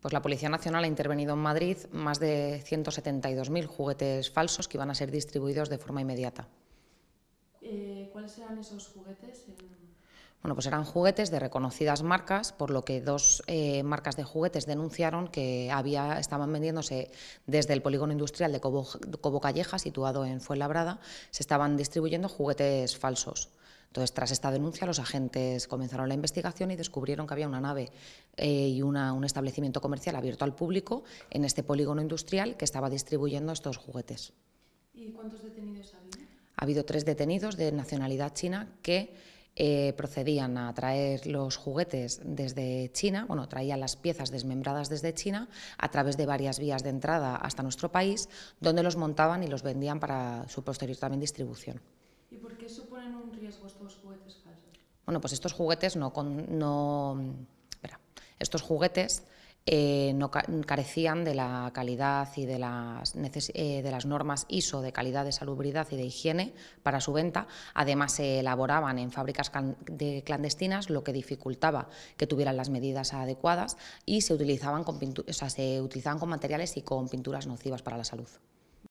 Pues la Policía Nacional ha intervenido en Madrid más de 172.000 juguetes falsos que iban a ser distribuidos de forma inmediata. Eh, ¿Cuáles eran esos juguetes? Bueno, pues eran juguetes de reconocidas marcas, por lo que dos eh, marcas de juguetes denunciaron que había, estaban vendiéndose desde el polígono industrial de Cobo, Calleja, situado en Fuenlabrada, se estaban distribuyendo juguetes falsos. Entonces, tras esta denuncia, los agentes comenzaron la investigación y descubrieron que había una nave eh, y un establecimiento comercial abierto al público en este polígono industrial que estaba distribuyendo estos juguetes. ¿Y cuántos detenidos ha habido? Ha habido tres detenidos de nacionalidad china que eh, procedían a traer los juguetes desde China, bueno, traían las piezas desmembradas desde China a través de varias vías de entrada hasta nuestro país, donde los montaban y los vendían para su posterior también distribución. ¿Y por qué suponen un riesgo estos juguetes falsos? Bueno, pues estos juguetes no... estos juguetes... Eh, no carecían de la calidad y de las, eh, de normas ISO de calidad de salubridad y de higiene para su venta. Además, se elaboraban en fábricas clandestinas, lo que dificultaba que tuvieran las medidas adecuadas y se utilizaban con, se utilizaban con materiales y con pinturas nocivas para la salud.